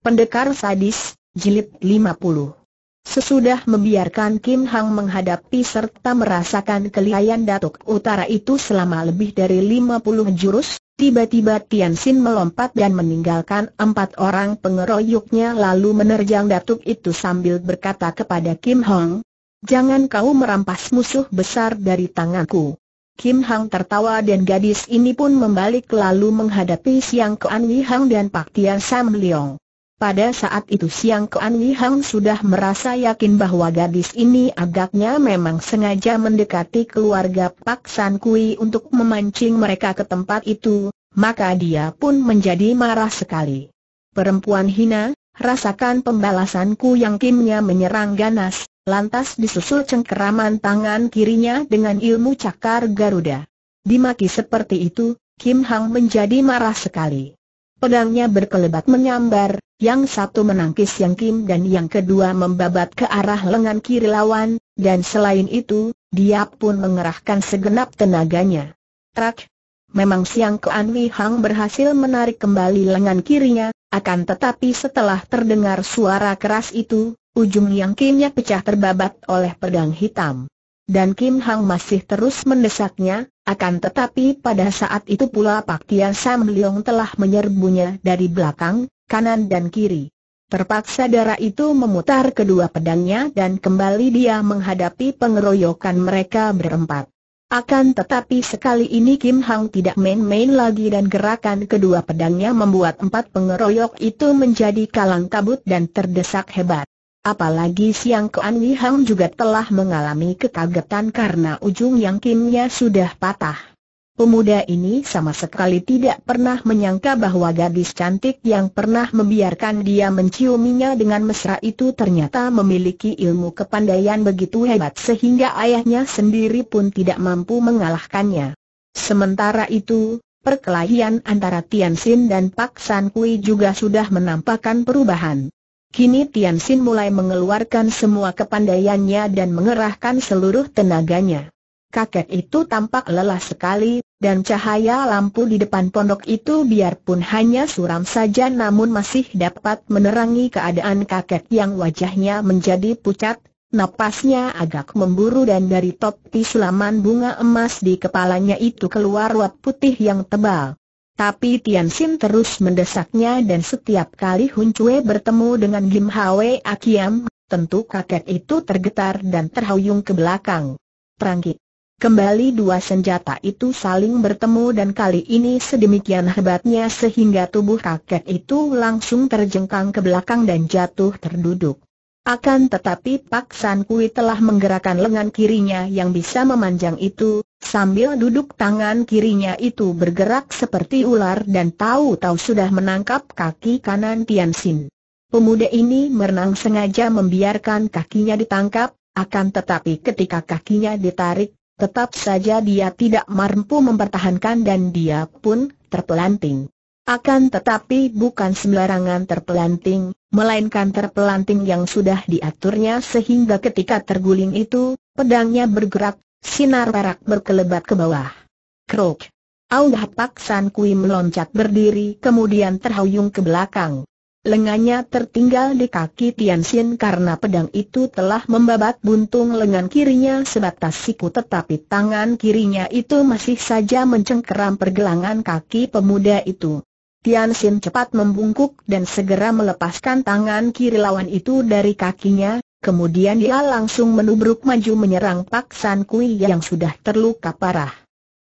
Pendekar Sadis, Jilid 50 Sesudah membiarkan Kim Hang menghadapi serta merasakan kelihayan Datuk Utara itu selama lebih dari 50 jurus, tiba-tiba Tian Xin melompat dan meninggalkan empat orang pengeroyoknya lalu menerjang Datuk itu sambil berkata kepada Kim Hang, Jangan kau merampas musuh besar dari tanganku. Kim Hang tertawa dan gadis ini pun membalik lalu menghadapi Siang Kean Wi Hang dan Pak Tian Sam Leong. Pada saat itu siang Kuan Hang sudah merasa yakin bahwa gadis ini agaknya memang sengaja mendekati keluarga Pak San Kui untuk memancing mereka ke tempat itu, maka dia pun menjadi marah sekali. Perempuan hina, rasakan pembalasanku yang kimnya menyerang ganas, lantas disusul cengkeraman tangan kirinya dengan ilmu cakar Garuda. Dimaki seperti itu, Kim Hang menjadi marah sekali. Pedangnya berkelebat menyambar, yang satu menangkis Yang Kim dan yang kedua membabat ke arah lengan kiri lawan, dan selain itu, dia pun mengerahkan segenap tenaganya. Trak! Memang Siang Kean Wei Hang berhasil menarik kembali lengan kirinya, akan tetapi setelah terdengar suara keras itu, ujung Yang Kimnya pecah terbabat oleh pedang hitam. Dan Kim Hang masih terus mendesaknya, akan tetapi pada saat itu pula Pak Tia Sam Leong telah menyerbunya dari belakang, kanan dan kiri. Terpaksa darah itu memutar kedua pedangnya dan kembali dia menghadapi pengeroyokan mereka berempat. Akan tetapi sekali ini Kim Hang tidak main-main lagi dan gerakan kedua pedangnya membuat empat pengeroyok itu menjadi kalang kabut dan terdesak hebat. Apalagi Siang Kuan Wihang juga telah mengalami kekagetan karena ujung yang kimnya sudah patah. Pemuda ini sama sekali tidak pernah menyangka bahwa gadis cantik yang pernah membiarkan dia menciuminya dengan mesra itu ternyata memiliki ilmu kepandaian begitu hebat sehingga ayahnya sendiri pun tidak mampu mengalahkannya. Sementara itu, perkelahian antara Tian Xin dan Pak San Kui juga sudah menampakkan perubahan. Kini Tian Xin mulai mengeluarkan semua kepandaiannya dan mengerahkan seluruh tenaganya. Kakek itu tampak lelah sekali, dan cahaya lampu di depan pondok itu biarpun hanya suram saja namun masih dapat menerangi keadaan kakek yang wajahnya menjadi pucat, napasnya agak memburu dan dari topi sulaman bunga emas di kepalanya itu keluar wap putih yang tebal. Tapi Tian Xin terus mendesaknya dan setiap kali Hun Cui bertemu dengan Lim Hwe Akiam, tentu kakek itu tergetar dan terhuyung ke belakang. Perangkit. Kembali dua senjata itu saling bertemu dan kali ini sedemikian hebatnya sehingga tubuh kakek itu langsung terjengkang ke belakang dan jatuh terduduk. Akan tetapi Pak San Kui telah menggerakkan lengan kirinya yang bisa memanjang itu, Sambil duduk tangan kirinya itu bergerak seperti ular dan tahu-tahu sudah menangkap kaki kanan Tian Xin. Pemuda ini merenang sengaja membiarkan kakinya ditangkap, akan tetapi ketika kakinya ditarik, tetap saja dia tidak mampu mempertahankan dan dia pun terpelanting. Akan tetapi bukan sembarangan terpelanting, melainkan terpelanting yang sudah diaturnya sehingga ketika terguling itu, pedangnya bergerak Sinar perak berkelebat ke bawah. Krok. Aulah San Kui meloncat berdiri kemudian terhuyung ke belakang. Lengannya tertinggal di kaki Tian Xin karena pedang itu telah membabat buntung lengan kirinya sebatas siku tetapi tangan kirinya itu masih saja mencengkeram pergelangan kaki pemuda itu. Tian Xin cepat membungkuk dan segera melepaskan tangan kiri lawan itu dari kakinya, Kemudian dia langsung menubruk maju menyerang Pak San Kui yang sudah terluka parah.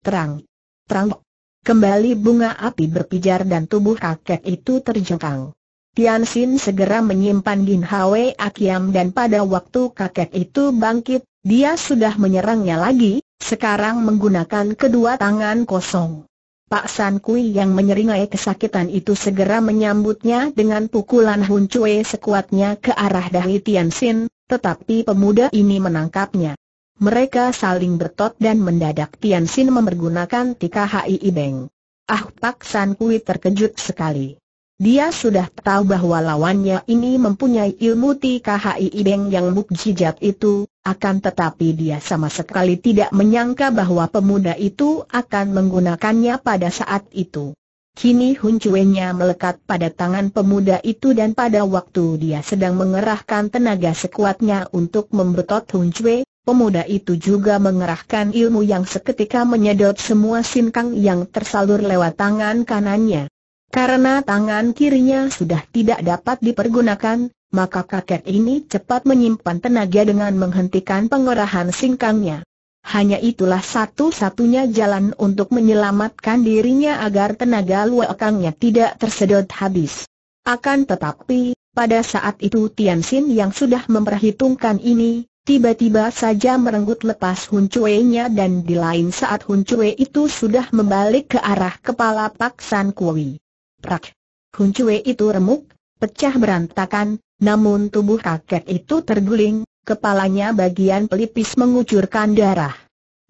Terang. Terang. Kembali bunga api berpijar dan tubuh kakek itu terjengkang. Tian Xin segera menyimpan Gin Hwe Akiam dan pada waktu kakek itu bangkit, dia sudah menyerangnya lagi, sekarang menggunakan kedua tangan kosong. Pak San Kui yang menyeringai kesakitan itu segera menyambutnya dengan pukulan Hun Cui sekuatnya ke arah dahi Tian Xin, tetapi pemuda ini menangkapnya. Mereka saling bertot dan mendadak Tian Xin memergunakan tika HII Beng. Ah Pak San Kui terkejut sekali. Dia sudah tahu bahwa lawannya ini mempunyai ilmu tika hai Beng yang mukjizat itu, akan tetapi dia sama sekali tidak menyangka bahwa pemuda itu akan menggunakannya pada saat itu. Kini huncuennya melekat pada tangan pemuda itu dan pada waktu dia sedang mengerahkan tenaga sekuatnya untuk membetot huncue, pemuda itu juga mengerahkan ilmu yang seketika menyedot semua sinkang yang tersalur lewat tangan kanannya. Karena tangan kirinya sudah tidak dapat dipergunakan, maka kakek ini cepat menyimpan tenaga dengan menghentikan pengerahan singkangnya hanya itulah satu-satunya jalan untuk menyelamatkan dirinya agar tenaga luakangnya tidak tersedot habis. Akan tetapi, pada saat itu Tian Xin yang sudah memperhitungkan ini, tiba-tiba saja merenggut lepas Hun Cui-nya dan di lain saat Hun Cui itu sudah membalik ke arah kepala Pak San Kui. Prak! Hun Cui itu remuk, pecah berantakan, namun tubuh kakek itu terguling, Kepalanya bagian pelipis mengucurkan darah.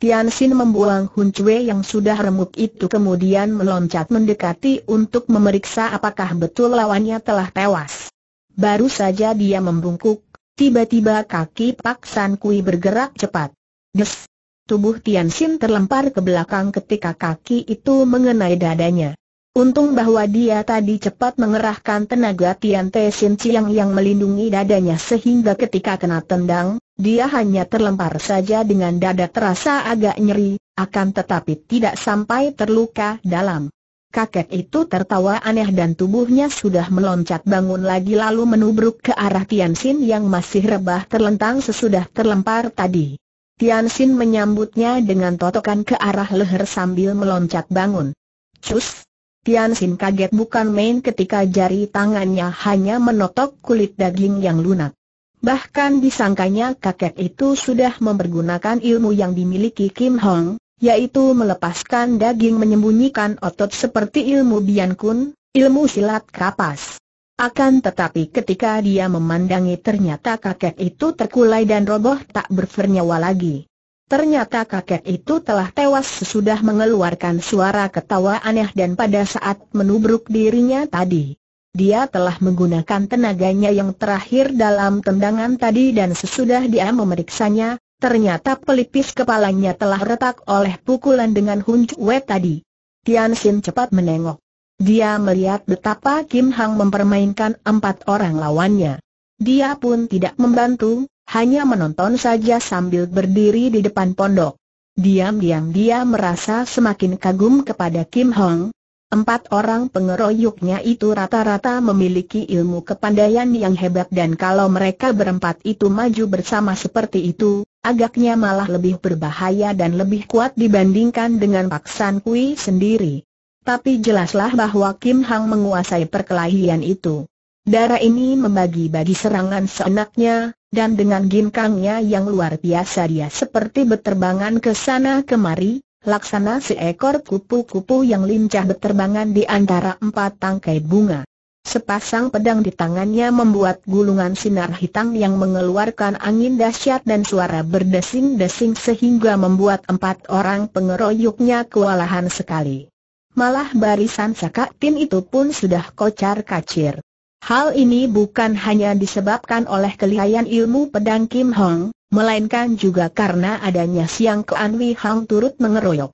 Tian Xin membuang Hun Cui yang sudah remuk itu kemudian meloncat mendekati untuk memeriksa apakah betul lawannya telah tewas. Baru saja dia membungkuk, tiba-tiba kaki Pak San Kui bergerak cepat. Des! Tubuh Tian Xin terlempar ke belakang ketika kaki itu mengenai dadanya. Untung bahwa dia tadi cepat mengerahkan tenaga Tian Te Sin Chiang yang melindungi dadanya sehingga ketika kena tendang, dia hanya terlempar saja dengan dada terasa agak nyeri, akan tetapi tidak sampai terluka dalam. Kakek itu tertawa aneh dan tubuhnya sudah meloncat bangun lagi lalu menubruk ke arah Tian Sin yang masih rebah terlentang sesudah terlempar tadi. Tian Sin menyambutnya dengan totokan ke arah leher sambil meloncat bangun. Cus! Tian Sin kaget bukan main ketika jari tangannya hanya menotok kulit daging yang lunak. Bahkan disangkanya kakek itu sudah mempergunakan ilmu yang dimiliki Kim Hong, yaitu melepaskan daging menyembunyikan otot seperti ilmu Bian Kun, ilmu silat kapas. Akan tetapi ketika dia memandangi ternyata kakek itu terkulai dan roboh tak bernyawa lagi. Ternyata kakek itu telah tewas sesudah mengeluarkan suara ketawa aneh dan pada saat menubruk dirinya tadi. Dia telah menggunakan tenaganya yang terakhir dalam tendangan tadi dan sesudah dia memeriksanya, ternyata pelipis kepalanya telah retak oleh pukulan dengan Chue tadi. Tian Xin cepat menengok. Dia melihat betapa Kim Hang mempermainkan empat orang lawannya. Dia pun tidak membantu, hanya menonton saja sambil berdiri di depan pondok. Diam-diam dia merasa semakin kagum kepada Kim Hong. Empat orang pengeroyoknya itu rata-rata memiliki ilmu kepandaian yang hebat dan kalau mereka berempat itu maju bersama seperti itu, agaknya malah lebih berbahaya dan lebih kuat dibandingkan dengan Pak San Kui sendiri. Tapi jelaslah bahwa Kim Hang menguasai perkelahian itu. Darah ini membagi-bagi serangan seenaknya, dan dengan ginkangnya yang luar biasa dia seperti beterbangan ke sana kemari, laksana seekor kupu-kupu yang lincah beterbangan di antara empat tangkai bunga. Sepasang pedang di tangannya membuat gulungan sinar hitam yang mengeluarkan angin dahsyat dan suara berdesing-desing sehingga membuat empat orang pengeroyoknya kewalahan sekali. Malah barisan Sakatin itu pun sudah kocar kacir. Hal ini bukan hanya disebabkan oleh kelihayan ilmu pedang Kim Hong, melainkan juga karena adanya siang Ke Wei Hang turut mengeroyok.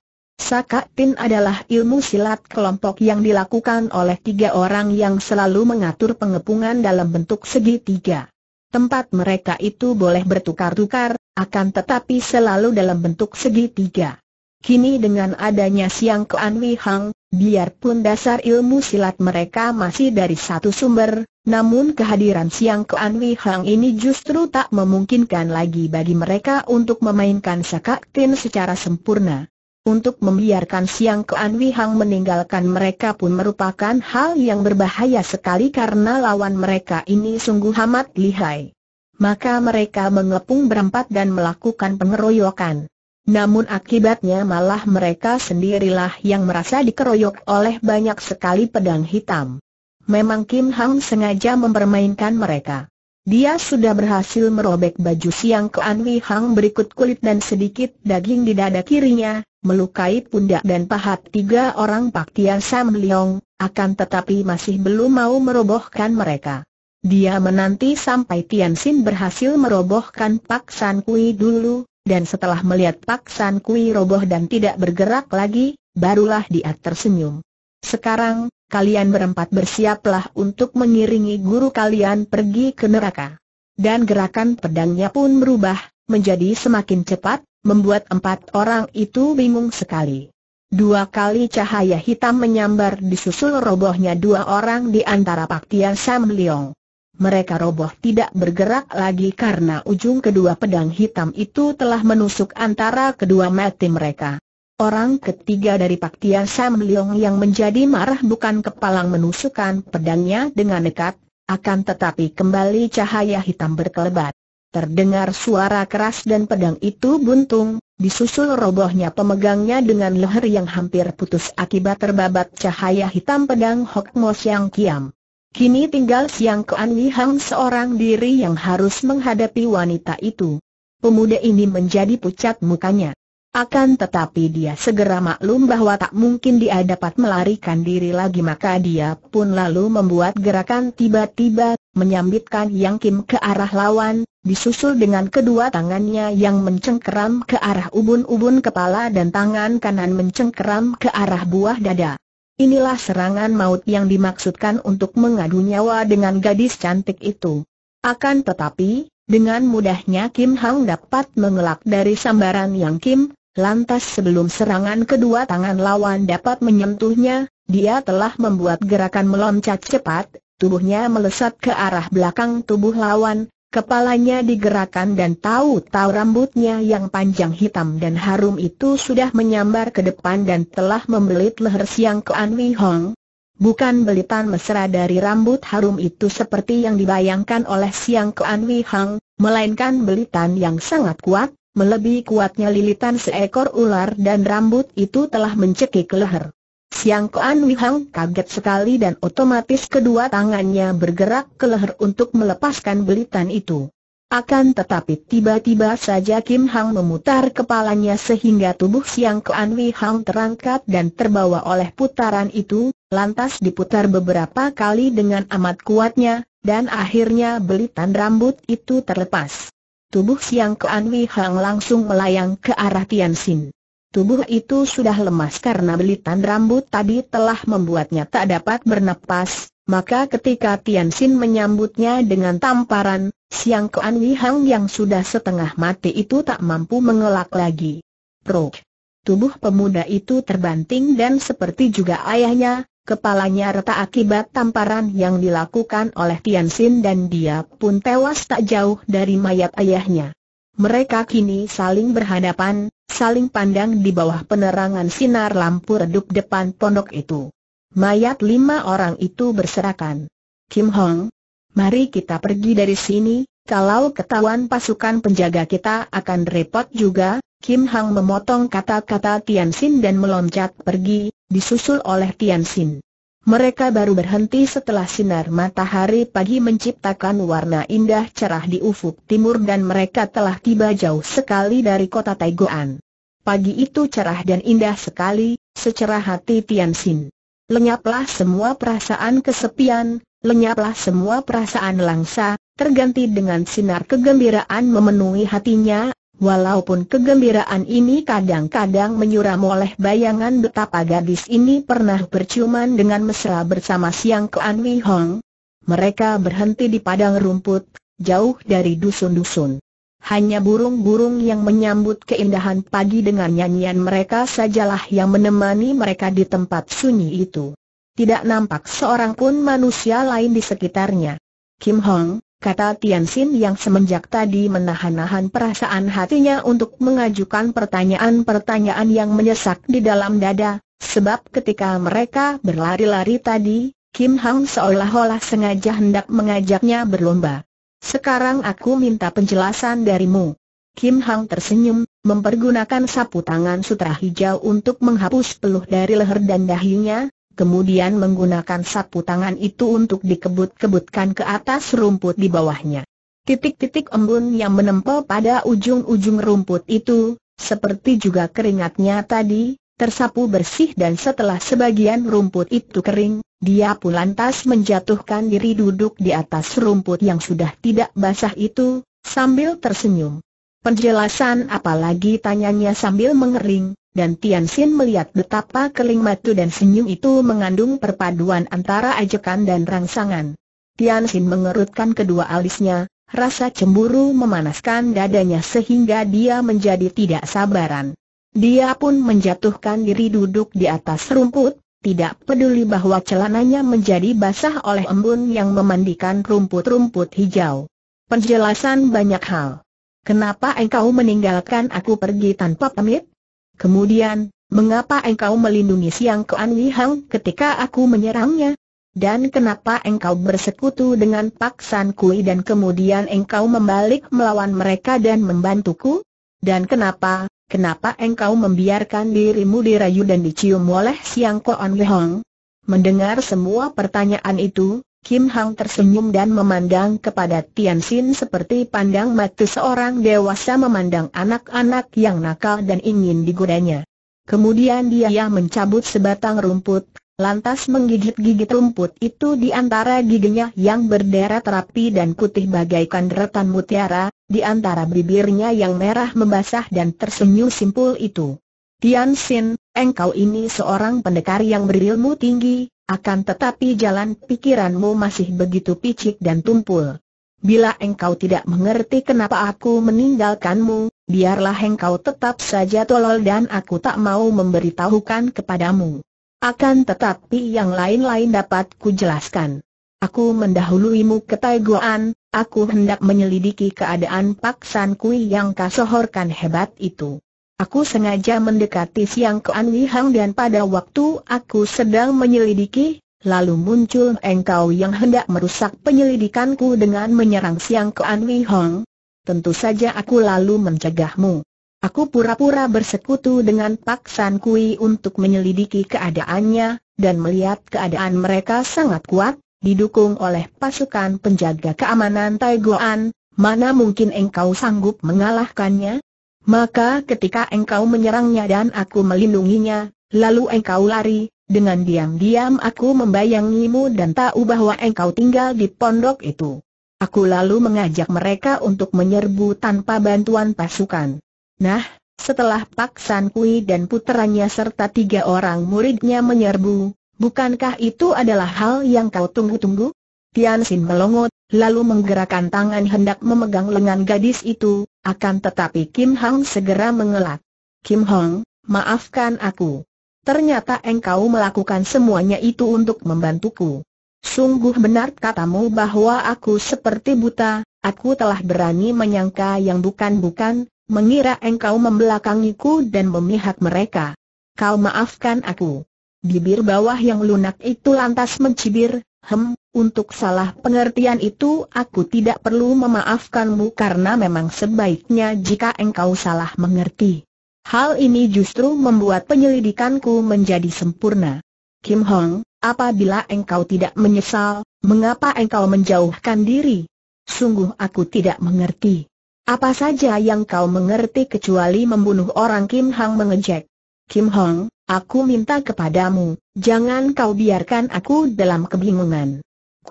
Tin adalah ilmu silat kelompok yang dilakukan oleh tiga orang yang selalu mengatur pengepungan dalam bentuk segitiga. Tempat mereka itu boleh bertukar-tukar, akan tetapi selalu dalam bentuk segitiga. Kini dengan adanya Siang Ke Wei Hang, Biarpun dasar ilmu silat mereka masih dari satu sumber, namun kehadiran Siang Kuan Wei Hang ini justru tak memungkinkan lagi bagi mereka untuk memainkan Sakak Tin secara sempurna. Untuk membiarkan Siang Kuan Wei Hang meninggalkan mereka pun merupakan hal yang berbahaya sekali karena lawan mereka ini sungguh amat lihai. Maka mereka mengepung berempat dan melakukan pengeroyokan. Namun akibatnya malah mereka sendirilah yang merasa dikeroyok oleh banyak sekali pedang hitam. Memang Kim Hang sengaja mempermainkan mereka. Dia sudah berhasil merobek baju siang ke Anwi Hang berikut kulit dan sedikit daging di dada kirinya, melukai pundak dan pahat tiga orang Pak Tian Sam Leong, akan tetapi masih belum mau merobohkan mereka. Dia menanti sampai Tian Xin berhasil merobohkan Pak San Kui dulu, dan setelah melihat Pak San Kui roboh dan tidak bergerak lagi, barulah dia tersenyum. Sekarang, kalian berempat bersiaplah untuk mengiringi guru kalian pergi ke neraka. Dan gerakan pedangnya pun berubah, menjadi semakin cepat, membuat empat orang itu bingung sekali. Dua kali cahaya hitam menyambar disusul robohnya dua orang di antara Pak Tian Sam Leong mereka roboh tidak bergerak lagi karena ujung kedua pedang hitam itu telah menusuk antara kedua mati mereka. Orang ketiga dari Paktian Sam Leong yang menjadi marah bukan kepalang menusukkan pedangnya dengan dekat, akan tetapi kembali cahaya hitam berkelebat. Terdengar suara keras dan pedang itu buntung, disusul robohnya pemegangnya dengan leher yang hampir putus akibat terbabat cahaya hitam pedang Hok Mo Kiam. Kini tinggal Siang Kuan Wi Hang seorang diri yang harus menghadapi wanita itu. Pemuda ini menjadi pucat mukanya. Akan tetapi dia segera maklum bahwa tak mungkin dia dapat melarikan diri lagi maka dia pun lalu membuat gerakan tiba-tiba, menyambitkan Yang Kim ke arah lawan, disusul dengan kedua tangannya yang mencengkeram ke arah ubun-ubun kepala dan tangan kanan mencengkeram ke arah buah dada. Inilah serangan maut yang dimaksudkan untuk mengadu nyawa dengan gadis cantik itu. Akan tetapi, dengan mudahnya Kim Hang dapat mengelak dari sambaran yang Kim, lantas sebelum serangan kedua tangan lawan dapat menyentuhnya, dia telah membuat gerakan meloncat cepat, tubuhnya melesat ke arah belakang tubuh lawan, Kepalanya digerakkan dan tahu-tahu rambutnya yang panjang hitam dan harum itu sudah menyambar ke depan dan telah membelit leher siang ke An Wei Hong. Bukan belitan mesra dari rambut harum itu seperti yang dibayangkan oleh siang ke An Wei Hong, melainkan belitan yang sangat kuat, melebihi kuatnya lilitan seekor ular dan rambut itu telah mencekik leher. Siang Kuan Wihang kaget sekali dan otomatis kedua tangannya bergerak ke leher untuk melepaskan belitan itu. Akan tetapi tiba-tiba saja Kim Hang memutar kepalanya sehingga tubuh Siang Anwi Hang terangkat dan terbawa oleh putaran itu, lantas diputar beberapa kali dengan amat kuatnya, dan akhirnya belitan rambut itu terlepas. Tubuh Siang Anwi Hang langsung melayang ke arah Tian Xin. Tubuh itu sudah lemas karena belitan rambut tadi telah membuatnya tak dapat bernapas, maka ketika Tian Xin menyambutnya dengan tamparan, Siang Kuan Wihang yang sudah setengah mati itu tak mampu mengelak lagi. Prok! Tubuh pemuda itu terbanting dan seperti juga ayahnya, kepalanya retak akibat tamparan yang dilakukan oleh Tian Xin dan dia pun tewas tak jauh dari mayat ayahnya. Mereka kini saling berhadapan, saling pandang di bawah penerangan sinar lampu redup depan pondok itu. Mayat lima orang itu berserakan. Kim Hong, mari kita pergi dari sini, kalau ketahuan pasukan penjaga kita akan repot juga, Kim Hong memotong kata-kata Tian Xin dan meloncat pergi, disusul oleh Tian Xin. Mereka baru berhenti setelah sinar matahari pagi menciptakan warna indah cerah di ufuk timur dan mereka telah tiba jauh sekali dari kota Taigoan. Pagi itu cerah dan indah sekali, secerah hati Tian Xin. Lenyaplah semua perasaan kesepian, lenyaplah semua perasaan langsa, terganti dengan sinar kegembiraan memenuhi hatinya, Walaupun kegembiraan ini kadang-kadang menyuram oleh bayangan betapa gadis ini pernah berciuman dengan mesra bersama Siang ke Wei Hong, mereka berhenti di padang rumput, jauh dari dusun-dusun. Hanya burung-burung yang menyambut keindahan pagi dengan nyanyian mereka sajalah yang menemani mereka di tempat sunyi itu. Tidak nampak seorang pun manusia lain di sekitarnya. Kim Hong, kata Xin yang semenjak tadi menahan-nahan perasaan hatinya untuk mengajukan pertanyaan-pertanyaan yang menyesak di dalam dada, sebab ketika mereka berlari-lari tadi, Kim Hang seolah-olah sengaja hendak mengajaknya berlomba. Sekarang aku minta penjelasan darimu. Kim Hang tersenyum, mempergunakan sapu tangan sutra hijau untuk menghapus peluh dari leher dan dahinya, kemudian menggunakan sapu tangan itu untuk dikebut-kebutkan ke atas rumput di bawahnya. Titik-titik embun yang menempel pada ujung-ujung rumput itu, seperti juga keringatnya tadi, tersapu bersih dan setelah sebagian rumput itu kering, dia pun lantas menjatuhkan diri duduk di atas rumput yang sudah tidak basah itu, sambil tersenyum. Penjelasan apalagi tanyanya sambil mengering, dan Tian Xin melihat betapa keling matu dan senyum itu mengandung perpaduan antara ajakan dan rangsangan. Tian Xin mengerutkan kedua alisnya, rasa cemburu memanaskan dadanya sehingga dia menjadi tidak sabaran. Dia pun menjatuhkan diri duduk di atas rumput, tidak peduli bahwa celananya menjadi basah oleh embun yang memandikan rumput-rumput hijau. Penjelasan banyak hal Kenapa engkau meninggalkan aku pergi tanpa pamit? Kemudian, mengapa engkau melindungi Siang Kuan Wihang ketika aku menyerangnya? Dan kenapa engkau bersekutu dengan Pak San Kui dan kemudian engkau membalik melawan mereka dan membantuku? Dan kenapa, kenapa engkau membiarkan dirimu dirayu dan dicium oleh Siang Kuan Wihang? Mendengar semua pertanyaan itu, Kim Hang tersenyum dan memandang kepada Tian Xin seperti pandang mata seorang dewasa memandang anak-anak yang nakal dan ingin digodanya. Kemudian dia mencabut sebatang rumput, lantas menggigit-gigit rumput itu di antara giginya yang berderet rapi dan putih bagaikan deretan mutiara, di antara bibirnya yang merah membasah dan tersenyum simpul itu. Tian Xin, engkau ini seorang pendekar yang berilmu tinggi, akan tetapi jalan pikiranmu masih begitu picik dan tumpul. Bila engkau tidak mengerti kenapa aku meninggalkanmu, biarlah engkau tetap saja tolol dan aku tak mau memberitahukan kepadamu. Akan tetapi yang lain-lain dapat kujelaskan. Aku mendahuluimu ke Taiguan, aku hendak menyelidiki keadaan paksanku yang kasohorkan hebat itu. Aku sengaja mendekati Siang Ke An Hang dan pada waktu aku sedang menyelidiki, lalu muncul engkau yang hendak merusak penyelidikanku dengan menyerang Siang Ke An Hang. Tentu saja aku lalu mencegahmu. Aku pura-pura bersekutu dengan Pak San Kui untuk menyelidiki keadaannya, dan melihat keadaan mereka sangat kuat, didukung oleh pasukan penjaga keamanan Taigoan, mana mungkin engkau sanggup mengalahkannya? Maka ketika engkau menyerangnya dan aku melindunginya, lalu engkau lari, dengan diam-diam aku membayangimu dan tahu bahwa engkau tinggal di pondok itu. Aku lalu mengajak mereka untuk menyerbu tanpa bantuan pasukan. Nah, setelah Pak San Kui dan puteranya serta tiga orang muridnya menyerbu, bukankah itu adalah hal yang kau tunggu-tunggu? Tian Xin melongot, lalu menggerakkan tangan hendak memegang lengan gadis itu, akan tetapi Kim Hong segera mengelak. Kim Hong, maafkan aku. Ternyata engkau melakukan semuanya itu untuk membantuku. Sungguh benar katamu bahwa aku seperti buta, aku telah berani menyangka yang bukan-bukan, mengira engkau membelakangiku dan memihak mereka. Kau maafkan aku. Bibir bawah yang lunak itu lantas mencibir, hem, untuk salah pengertian itu aku tidak perlu memaafkanmu karena memang sebaiknya jika engkau salah mengerti. Hal ini justru membuat penyelidikanku menjadi sempurna. Kim Hong, apabila engkau tidak menyesal, mengapa engkau menjauhkan diri? Sungguh aku tidak mengerti. Apa saja yang kau mengerti kecuali membunuh orang Kim Hang mengejek. Kim Hong, aku minta kepadamu, jangan kau biarkan aku dalam kebingungan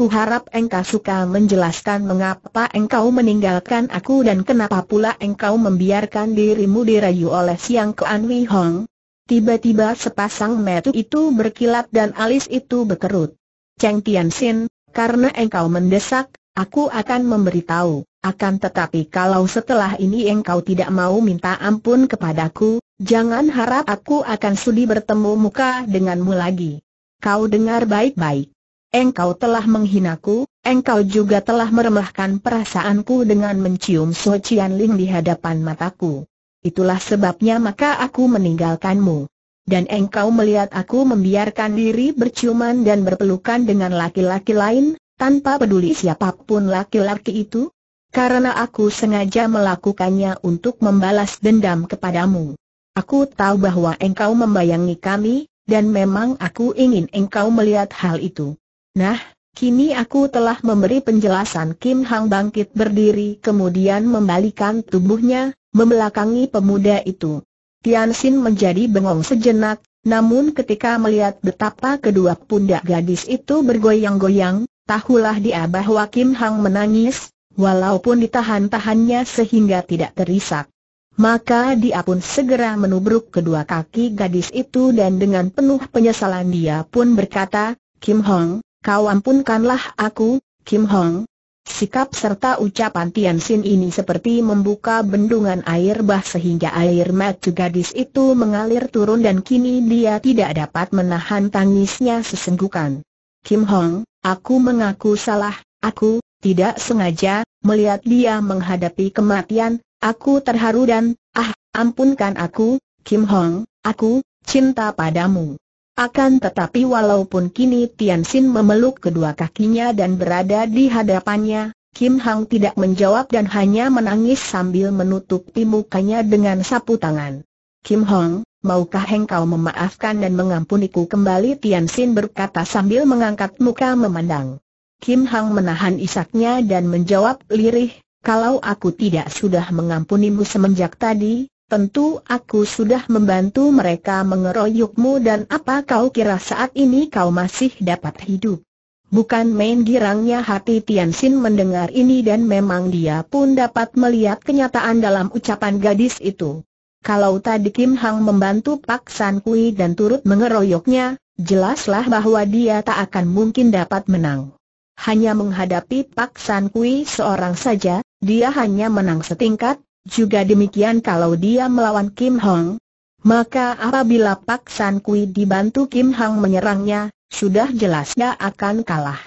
harap engkau suka menjelaskan mengapa engkau meninggalkan aku dan kenapa pula engkau membiarkan dirimu dirayu oleh Siang Kuan Wei Hong. Tiba-tiba sepasang metu itu berkilat dan alis itu berkerut. Cheng Tian Xin, karena engkau mendesak, aku akan memberitahu. Akan tetapi kalau setelah ini engkau tidak mau minta ampun kepadaku, jangan harap aku akan sudi bertemu muka denganmu lagi. Kau dengar baik-baik engkau telah menghinaku, engkau juga telah meremehkan perasaanku dengan mencium So Chian Ling di hadapan mataku. Itulah sebabnya maka aku meninggalkanmu. Dan engkau melihat aku membiarkan diri berciuman dan berpelukan dengan laki-laki lain, tanpa peduli siapapun laki-laki itu? Karena aku sengaja melakukannya untuk membalas dendam kepadamu. Aku tahu bahwa engkau membayangi kami, dan memang aku ingin engkau melihat hal itu. Nah, kini aku telah memberi penjelasan Kim Hang bangkit berdiri kemudian membalikan tubuhnya, membelakangi pemuda itu. Tian Xin menjadi bengong sejenak, namun ketika melihat betapa kedua pundak gadis itu bergoyang-goyang, tahulah dia bahwa Kim Hang menangis, walaupun ditahan-tahannya sehingga tidak terisak. Maka dia pun segera menubruk kedua kaki gadis itu dan dengan penuh penyesalan dia pun berkata, Kim Hang. Kau ampunkanlah aku, Kim Hong. Sikap serta ucapan Tian Xin ini seperti membuka bendungan air bah sehingga air mata gadis itu mengalir turun dan kini dia tidak dapat menahan tangisnya sesenggukan. Kim Hong, aku mengaku salah, aku, tidak sengaja, melihat dia menghadapi kematian, aku terharu dan, ah, ampunkan aku, Kim Hong, aku, cinta padamu. Akan tetapi walaupun kini Tian Xin memeluk kedua kakinya dan berada di hadapannya, Kim Hang tidak menjawab dan hanya menangis sambil menutup mukanya dengan sapu tangan. Kim Hong, maukah engkau memaafkan dan mengampuniku kembali Tian Xin berkata sambil mengangkat muka memandang. Kim Hang menahan isaknya dan menjawab lirih, kalau aku tidak sudah mengampunimu semenjak tadi, Tentu aku sudah membantu mereka mengeroyokmu dan apa kau kira saat ini kau masih dapat hidup? Bukan main girangnya hati Tianxin mendengar ini dan memang dia pun dapat melihat kenyataan dalam ucapan gadis itu. Kalau tadi Kim Hang membantu Pak San Kui dan turut mengeroyoknya, jelaslah bahwa dia tak akan mungkin dapat menang. Hanya menghadapi Pak San Kui seorang saja, dia hanya menang setingkat, juga demikian kalau dia melawan Kim Hong. Maka apabila Pak San Kui dibantu Kim Hong menyerangnya, sudah jelas dia akan kalah.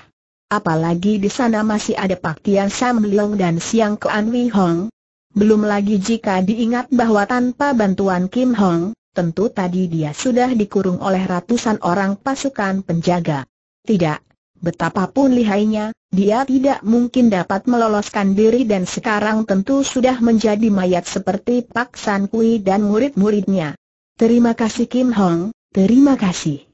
Apalagi di sana masih ada Pak Tian Sam Leong dan Siang Kuan Wei Hong. Belum lagi jika diingat bahwa tanpa bantuan Kim Hong, tentu tadi dia sudah dikurung oleh ratusan orang pasukan penjaga. Tidak, betapapun lihainya, dia tidak mungkin dapat meloloskan diri dan sekarang tentu sudah menjadi mayat seperti Pak San Kui dan murid-muridnya. Terima kasih Kim Hong, terima kasih.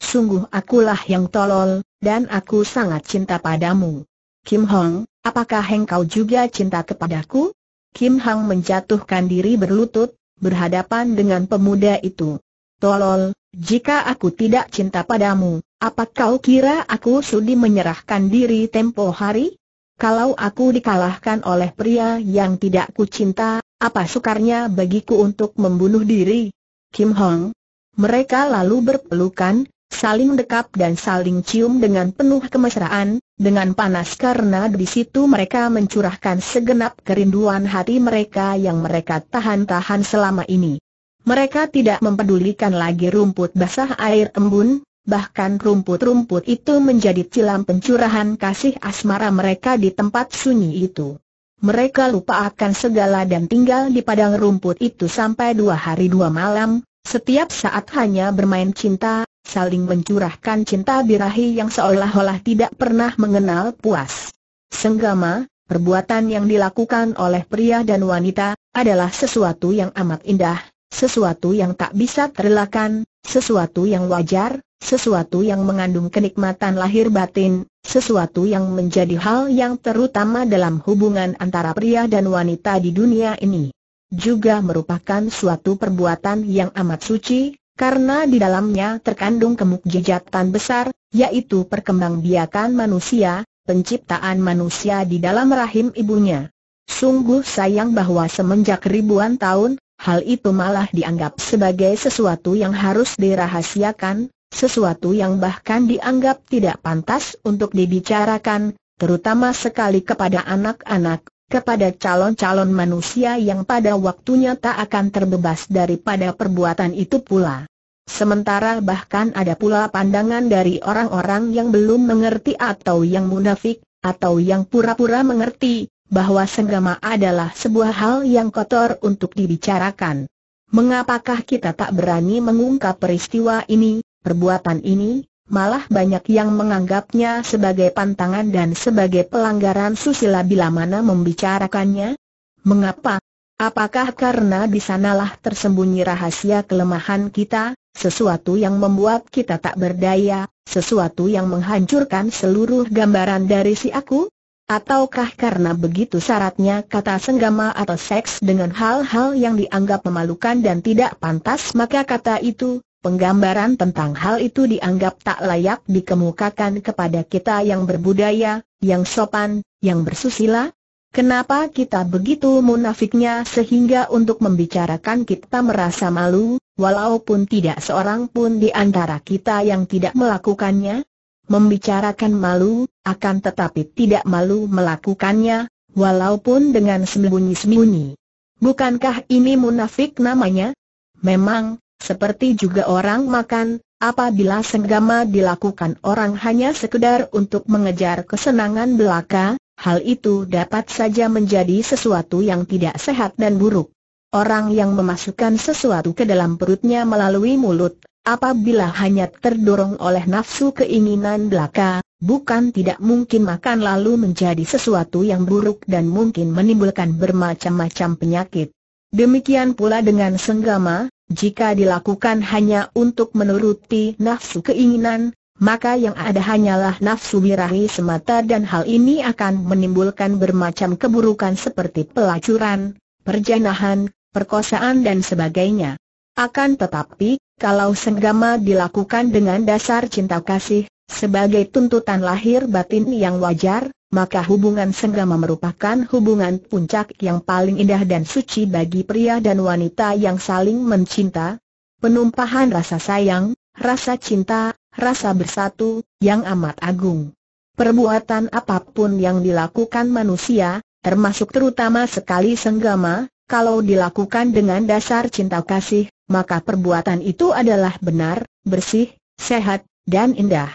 Sungguh akulah yang tolol, dan aku sangat cinta padamu. Kim Hong, apakah engkau juga cinta kepadaku? Kim Hong menjatuhkan diri berlutut, berhadapan dengan pemuda itu. Tolol, jika aku tidak cinta padamu, apa kau kira aku sudi menyerahkan diri tempo hari? Kalau aku dikalahkan oleh pria yang tidak kucinta, apa sukarnya bagiku untuk membunuh diri? Kim Hong. Mereka lalu berpelukan, saling dekap dan saling cium dengan penuh kemesraan, dengan panas karena di situ mereka mencurahkan segenap kerinduan hati mereka yang mereka tahan-tahan selama ini. Mereka tidak mempedulikan lagi rumput basah air embun, bahkan rumput-rumput itu menjadi cilam pencurahan kasih asmara mereka di tempat sunyi itu. Mereka lupa akan segala dan tinggal di padang rumput itu sampai dua hari dua malam, setiap saat hanya bermain cinta, saling mencurahkan cinta birahi yang seolah-olah tidak pernah mengenal puas. Senggama, perbuatan yang dilakukan oleh pria dan wanita, adalah sesuatu yang amat indah, sesuatu yang tak bisa terelakkan, sesuatu yang wajar, sesuatu yang mengandung kenikmatan lahir batin, sesuatu yang menjadi hal yang terutama dalam hubungan antara pria dan wanita di dunia ini. Juga merupakan suatu perbuatan yang amat suci, karena di dalamnya terkandung kemukjizatan besar, yaitu perkembangbiakan manusia, penciptaan manusia di dalam rahim ibunya. Sungguh sayang bahwa semenjak ribuan tahun, hal itu malah dianggap sebagai sesuatu yang harus dirahasiakan, sesuatu yang bahkan dianggap tidak pantas untuk dibicarakan, terutama sekali kepada anak-anak, kepada calon-calon manusia yang pada waktunya tak akan terbebas daripada perbuatan itu pula. Sementara bahkan ada pula pandangan dari orang-orang yang belum mengerti atau yang munafik, atau yang pura-pura mengerti, bahwa senggama adalah sebuah hal yang kotor untuk dibicarakan. Mengapakah kita tak berani mengungkap peristiwa ini, perbuatan ini, malah banyak yang menganggapnya sebagai pantangan dan sebagai pelanggaran susila bila mana membicarakannya? Mengapa? Apakah karena di sanalah tersembunyi rahasia kelemahan kita, sesuatu yang membuat kita tak berdaya, sesuatu yang menghancurkan seluruh gambaran dari si aku? Ataukah karena begitu syaratnya kata senggama atau seks dengan hal-hal yang dianggap memalukan dan tidak pantas maka kata itu, penggambaran tentang hal itu dianggap tak layak dikemukakan kepada kita yang berbudaya, yang sopan, yang bersusila? Kenapa kita begitu munafiknya sehingga untuk membicarakan kita merasa malu, walaupun tidak seorang pun di antara kita yang tidak melakukannya? membicarakan malu, akan tetapi tidak malu melakukannya, walaupun dengan sembunyi-sembunyi. Bukankah ini munafik namanya? Memang, seperti juga orang makan, apabila senggama dilakukan orang hanya sekedar untuk mengejar kesenangan belaka, hal itu dapat saja menjadi sesuatu yang tidak sehat dan buruk. Orang yang memasukkan sesuatu ke dalam perutnya melalui mulut, Apabila hanya terdorong oleh nafsu keinginan belaka, bukan tidak mungkin makan lalu menjadi sesuatu yang buruk dan mungkin menimbulkan bermacam-macam penyakit. Demikian pula dengan senggama, jika dilakukan hanya untuk menuruti nafsu keinginan, maka yang ada hanyalah nafsu birahi semata dan hal ini akan menimbulkan bermacam keburukan seperti pelacuran, perjanahan, perkosaan dan sebagainya. Akan tetapi, kalau senggama dilakukan dengan dasar cinta kasih, sebagai tuntutan lahir batin yang wajar, maka hubungan senggama merupakan hubungan puncak yang paling indah dan suci bagi pria dan wanita yang saling mencinta. Penumpahan rasa sayang, rasa cinta, rasa bersatu, yang amat agung. Perbuatan apapun yang dilakukan manusia, termasuk terutama sekali senggama, kalau dilakukan dengan dasar cinta kasih, maka perbuatan itu adalah benar, bersih, sehat, dan indah.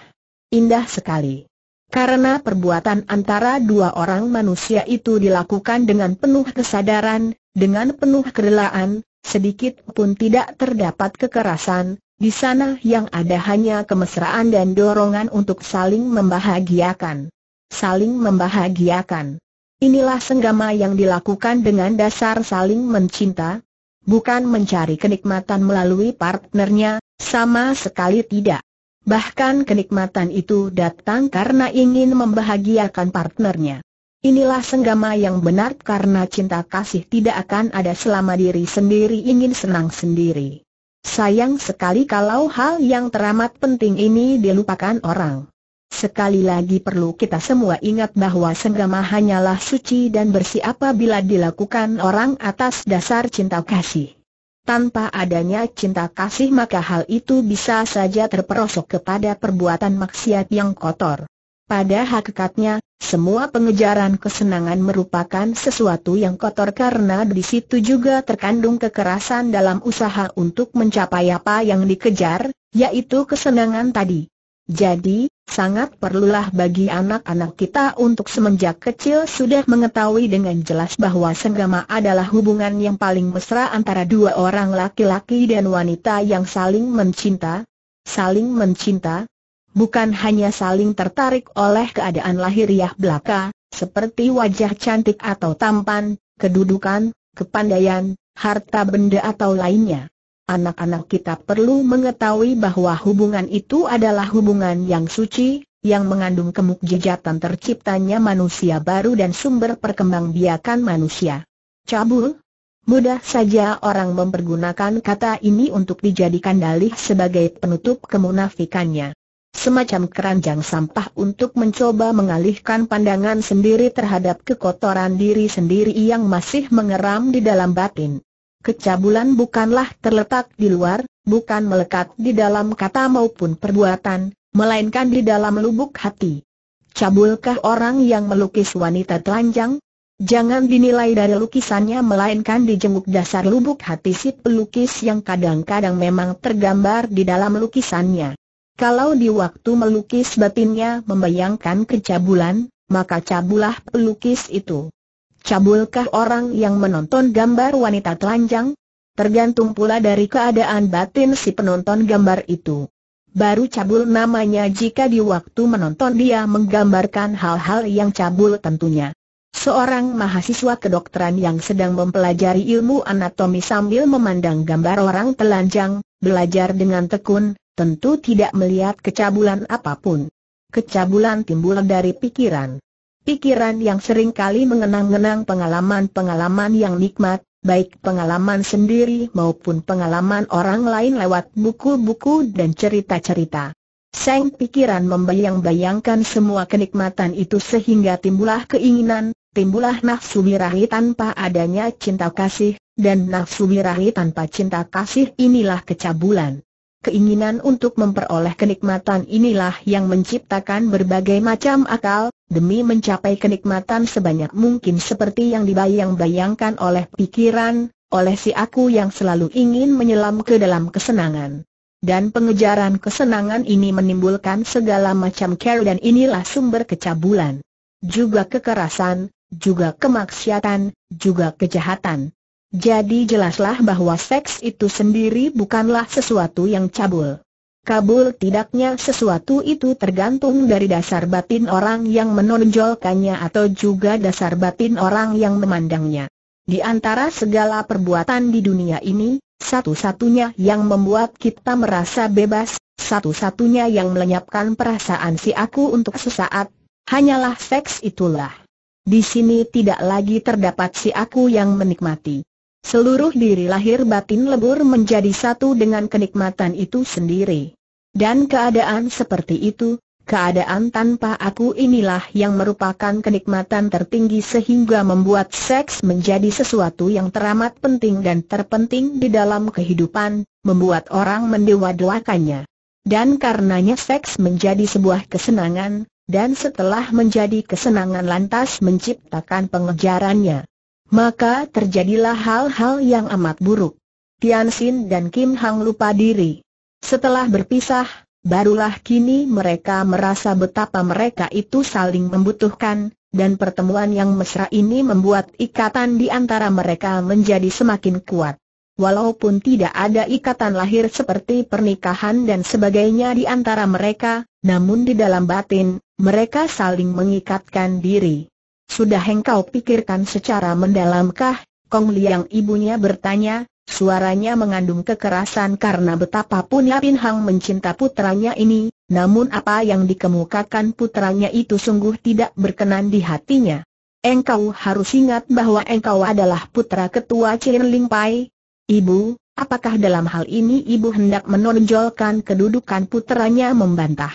Indah sekali. Karena perbuatan antara dua orang manusia itu dilakukan dengan penuh kesadaran, dengan penuh kerelaan, sedikit pun tidak terdapat kekerasan, di sana yang ada hanya kemesraan dan dorongan untuk saling membahagiakan. Saling membahagiakan. Inilah senggama yang dilakukan dengan dasar saling mencinta, bukan mencari kenikmatan melalui partnernya, sama sekali tidak. Bahkan kenikmatan itu datang karena ingin membahagiakan partnernya. Inilah senggama yang benar karena cinta kasih tidak akan ada selama diri sendiri ingin senang sendiri. Sayang sekali kalau hal yang teramat penting ini dilupakan orang. Sekali lagi perlu kita semua ingat bahwa senggama hanyalah suci dan bersih apabila dilakukan orang atas dasar cinta kasih. Tanpa adanya cinta kasih maka hal itu bisa saja terperosok kepada perbuatan maksiat yang kotor. Pada hakikatnya, semua pengejaran kesenangan merupakan sesuatu yang kotor karena di situ juga terkandung kekerasan dalam usaha untuk mencapai apa yang dikejar, yaitu kesenangan tadi. Jadi, sangat perlulah bagi anak-anak kita untuk semenjak kecil sudah mengetahui dengan jelas bahwa senggama adalah hubungan yang paling mesra antara dua orang laki-laki dan wanita yang saling mencinta, saling mencinta, bukan hanya saling tertarik oleh keadaan lahiriah belaka, seperti wajah cantik atau tampan, kedudukan, kepandaian, harta benda atau lainnya. Anak-anak kita perlu mengetahui bahwa hubungan itu adalah hubungan yang suci, yang mengandung kemukjizatan terciptanya manusia baru dan sumber perkembangbiakan manusia. Cabul? Mudah saja orang mempergunakan kata ini untuk dijadikan dalih sebagai penutup kemunafikannya. Semacam keranjang sampah untuk mencoba mengalihkan pandangan sendiri terhadap kekotoran diri sendiri yang masih mengeram di dalam batin. Kecabulan bukanlah terletak di luar, bukan melekat di dalam kata maupun perbuatan, melainkan di dalam lubuk hati. Cabulkah orang yang melukis wanita telanjang? Jangan dinilai dari lukisannya melainkan di jenguk dasar lubuk hati si pelukis yang kadang-kadang memang tergambar di dalam lukisannya. Kalau di waktu melukis batinnya membayangkan kecabulan, maka cabulah pelukis itu. Cabulkah orang yang menonton gambar wanita telanjang? Tergantung pula dari keadaan batin si penonton gambar itu. Baru cabul namanya jika di waktu menonton dia menggambarkan hal-hal yang cabul tentunya. Seorang mahasiswa kedokteran yang sedang mempelajari ilmu anatomi sambil memandang gambar orang telanjang, belajar dengan tekun, tentu tidak melihat kecabulan apapun. Kecabulan timbul dari pikiran. Pikiran yang seringkali mengenang-enang pengalaman-pengalaman yang nikmat, baik pengalaman sendiri maupun pengalaman orang lain lewat buku-buku dan cerita-cerita. Seng pikiran membayang-bayangkan semua kenikmatan itu sehingga timbullah keinginan, timbullah nafsu birahi tanpa adanya cinta kasih, dan nafsu birahi tanpa cinta kasih inilah kecabulan. Keinginan untuk memperoleh kenikmatan inilah yang menciptakan berbagai macam akal, demi mencapai kenikmatan sebanyak mungkin seperti yang dibayang-bayangkan oleh pikiran, oleh si aku yang selalu ingin menyelam ke dalam kesenangan. Dan pengejaran kesenangan ini menimbulkan segala macam care dan inilah sumber kecabulan. Juga kekerasan, juga kemaksiatan, juga kejahatan. Jadi jelaslah bahwa seks itu sendiri bukanlah sesuatu yang cabul. Kabul tidaknya sesuatu itu tergantung dari dasar batin orang yang menonjolkannya atau juga dasar batin orang yang memandangnya. Di antara segala perbuatan di dunia ini, satu-satunya yang membuat kita merasa bebas, satu-satunya yang melenyapkan perasaan si aku untuk sesaat, hanyalah seks itulah. Di sini tidak lagi terdapat si aku yang menikmati. Seluruh diri lahir batin lebur menjadi satu dengan kenikmatan itu sendiri. Dan keadaan seperti itu, keadaan tanpa aku inilah yang merupakan kenikmatan tertinggi sehingga membuat seks menjadi sesuatu yang teramat penting dan terpenting di dalam kehidupan, membuat orang mendewa dewakannya. Dan karenanya seks menjadi sebuah kesenangan, dan setelah menjadi kesenangan lantas menciptakan pengejarannya maka terjadilah hal-hal yang amat buruk. Tian Xin dan Kim Hang lupa diri. Setelah berpisah, barulah kini mereka merasa betapa mereka itu saling membutuhkan, dan pertemuan yang mesra ini membuat ikatan di antara mereka menjadi semakin kuat. Walaupun tidak ada ikatan lahir seperti pernikahan dan sebagainya di antara mereka, namun di dalam batin, mereka saling mengikatkan diri. Sudah engkau pikirkan secara mendalamkah? Kong Liang ibunya bertanya, suaranya mengandung kekerasan karena betapapun Yapin Hang mencinta putranya ini, namun apa yang dikemukakan putranya itu sungguh tidak berkenan di hatinya. Engkau harus ingat bahwa engkau adalah putra ketua Ling Pai. Ibu, apakah dalam hal ini ibu hendak menonjolkan kedudukan putranya membantah?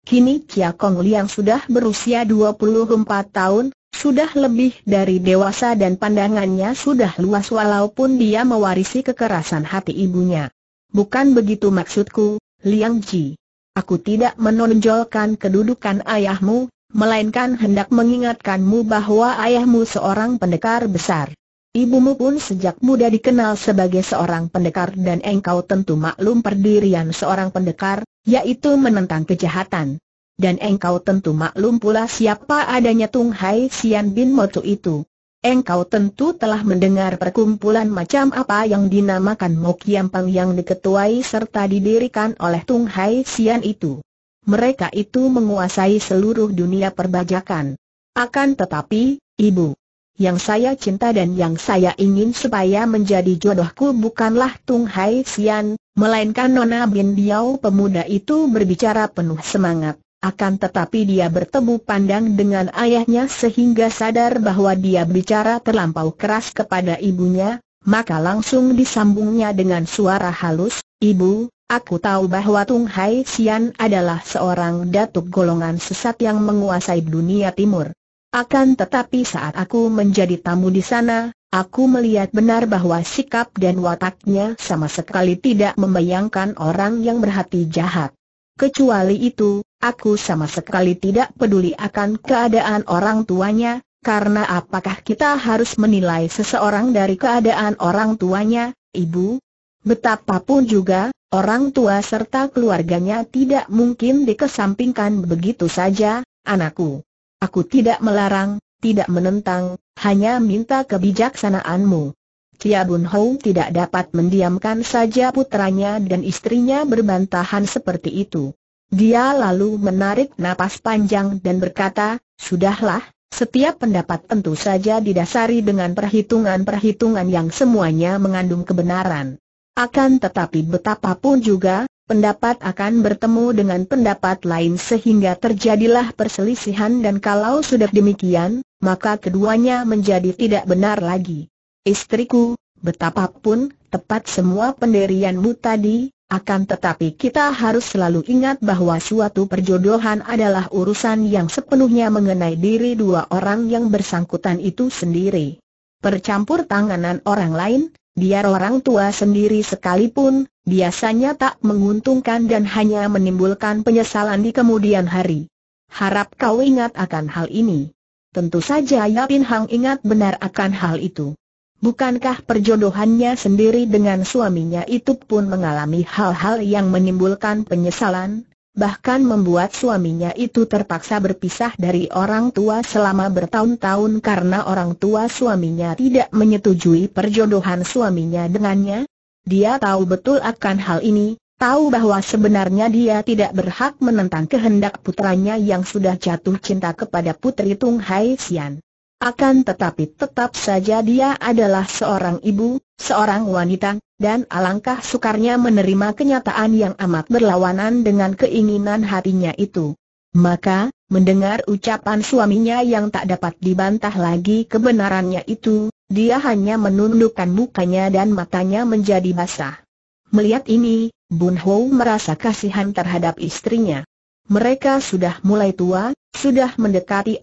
Kini Chia Kong Liang sudah berusia 24 tahun, sudah lebih dari dewasa dan pandangannya sudah luas walaupun dia mewarisi kekerasan hati ibunya. Bukan begitu maksudku, Liang Ji. Aku tidak menonjolkan kedudukan ayahmu, melainkan hendak mengingatkanmu bahwa ayahmu seorang pendekar besar. Ibumu pun sejak muda dikenal sebagai seorang pendekar dan engkau tentu maklum perdirian seorang pendekar, yaitu menentang kejahatan dan engkau tentu maklum pula siapa adanya Tung Hai Sian Bin Motu itu. Engkau tentu telah mendengar perkumpulan macam apa yang dinamakan Mokiampang yang diketuai serta didirikan oleh Tung Hai Sian itu. Mereka itu menguasai seluruh dunia perbajakan. Akan tetapi, Ibu, yang saya cinta dan yang saya ingin supaya menjadi jodohku bukanlah Tung Hai Sian, melainkan Nona Bin Diao pemuda itu berbicara penuh semangat. Akan tetapi dia bertemu pandang dengan ayahnya sehingga sadar bahwa dia bicara terlampau keras kepada ibunya, maka langsung disambungnya dengan suara halus, Ibu, aku tahu bahwa Tung Hai Xian adalah seorang datuk golongan sesat yang menguasai dunia timur. Akan tetapi saat aku menjadi tamu di sana, Aku melihat benar bahwa sikap dan wataknya sama sekali tidak membayangkan orang yang berhati jahat. Kecuali itu, aku sama sekali tidak peduli akan keadaan orang tuanya, karena apakah kita harus menilai seseorang dari keadaan orang tuanya, ibu? Betapapun juga, orang tua serta keluarganya tidak mungkin dikesampingkan begitu saja, anakku. Aku tidak melarang, tidak menentang, hanya minta kebijaksanaanmu. Tia Bun Hou tidak dapat mendiamkan saja putranya dan istrinya berbantahan seperti itu. Dia lalu menarik napas panjang dan berkata, Sudahlah, setiap pendapat tentu saja didasari dengan perhitungan-perhitungan yang semuanya mengandung kebenaran. Akan tetapi betapapun juga, pendapat akan bertemu dengan pendapat lain sehingga terjadilah perselisihan dan kalau sudah demikian, maka keduanya menjadi tidak benar lagi. Istriku, betapapun, tepat semua penderianmu tadi, akan tetapi kita harus selalu ingat bahwa suatu perjodohan adalah urusan yang sepenuhnya mengenai diri dua orang yang bersangkutan itu sendiri. Percampur tanganan orang lain, biar orang tua sendiri sekalipun, biasanya tak menguntungkan dan hanya menimbulkan penyesalan di kemudian hari. Harap kau ingat akan hal ini. Tentu saja Yapin Hang ingat benar akan hal itu. Bukankah perjodohannya sendiri dengan suaminya itu pun mengalami hal-hal yang menimbulkan penyesalan, bahkan membuat suaminya itu terpaksa berpisah dari orang tua selama bertahun-tahun karena orang tua suaminya tidak menyetujui perjodohan suaminya dengannya? Dia tahu betul akan hal ini, tahu bahwa sebenarnya dia tidak berhak menentang kehendak putranya yang sudah jatuh cinta kepada putri Tung Hai Xian. Akan tetapi tetap saja dia adalah seorang ibu, seorang wanita, dan alangkah sukarnya menerima kenyataan yang amat berlawanan dengan keinginan hatinya itu. Maka, mendengar ucapan suaminya yang tak dapat dibantah lagi kebenarannya itu, dia hanya menundukkan mukanya dan matanya menjadi basah. Melihat ini, Bun Ho merasa kasihan terhadap istrinya. Mereka sudah mulai tua, sudah mendekati 60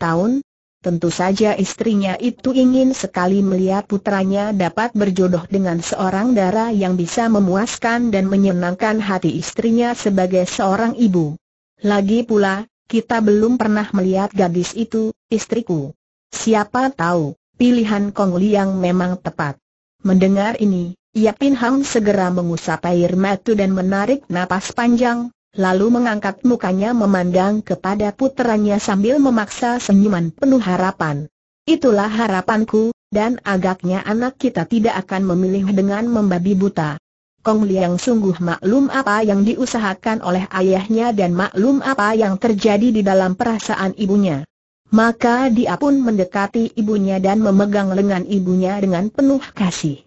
tahun, Tentu saja istrinya itu ingin sekali melihat putranya dapat berjodoh dengan seorang dara yang bisa memuaskan dan menyenangkan hati istrinya sebagai seorang ibu. Lagi pula, kita belum pernah melihat gadis itu, istriku. Siapa tahu, pilihan Kong Liang memang tepat. Mendengar ini, Yapin Hang segera mengusap air mata dan menarik napas panjang, lalu mengangkat mukanya memandang kepada puterannya sambil memaksa senyuman penuh harapan. Itulah harapanku, dan agaknya anak kita tidak akan memilih dengan membabi buta. Kong Liang sungguh maklum apa yang diusahakan oleh ayahnya dan maklum apa yang terjadi di dalam perasaan ibunya. Maka dia pun mendekati ibunya dan memegang lengan ibunya dengan penuh kasih.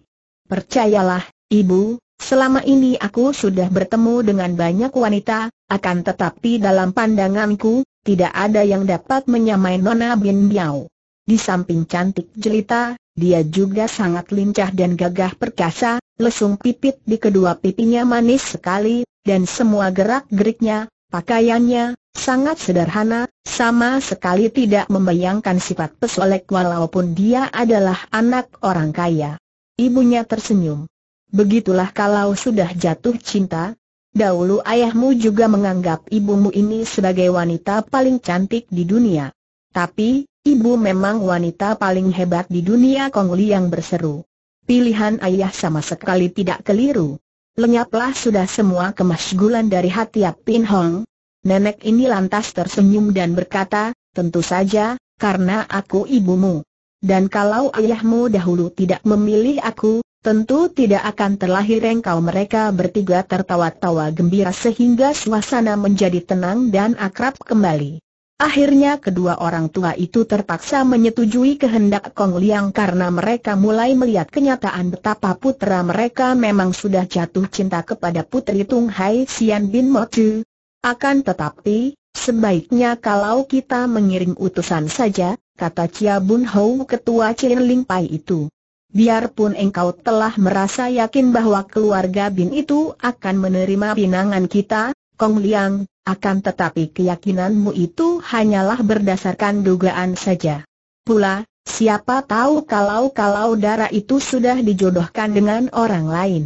Percayalah, ibu, Selama ini aku sudah bertemu dengan banyak wanita, akan tetapi dalam pandanganku, tidak ada yang dapat menyamai Nona Bin Biao. Di samping cantik jelita, dia juga sangat lincah dan gagah perkasa, lesung pipit di kedua pipinya manis sekali, dan semua gerak-geriknya, pakaiannya, sangat sederhana, sama sekali tidak membayangkan sifat pesolek walaupun dia adalah anak orang kaya. Ibunya tersenyum. Begitulah kalau sudah jatuh cinta. Dahulu ayahmu juga menganggap ibumu ini sebagai wanita paling cantik di dunia. Tapi, ibu memang wanita paling hebat di dunia Kong yang berseru. Pilihan ayah sama sekali tidak keliru. Lenyaplah sudah semua kemasgulan dari hati Apin Hong. Nenek ini lantas tersenyum dan berkata, tentu saja, karena aku ibumu. Dan kalau ayahmu dahulu tidak memilih aku, Tentu tidak akan terlahir engkau mereka bertiga tertawa-tawa gembira sehingga suasana menjadi tenang dan akrab kembali. Akhirnya kedua orang tua itu terpaksa menyetujui kehendak Kong Liang karena mereka mulai melihat kenyataan betapa putra mereka memang sudah jatuh cinta kepada putri Tung Hai Sian Bin Motu. Akan tetapi, sebaiknya kalau kita mengirim utusan saja, kata Chia Bun Hou ketua Chin Ling Pai itu. Biarpun engkau telah merasa yakin bahwa keluarga Bin itu akan menerima pinangan kita, Kong Liang, akan tetapi keyakinanmu itu hanyalah berdasarkan dugaan saja. Pula, siapa tahu kalau-kalau darah itu sudah dijodohkan dengan orang lain.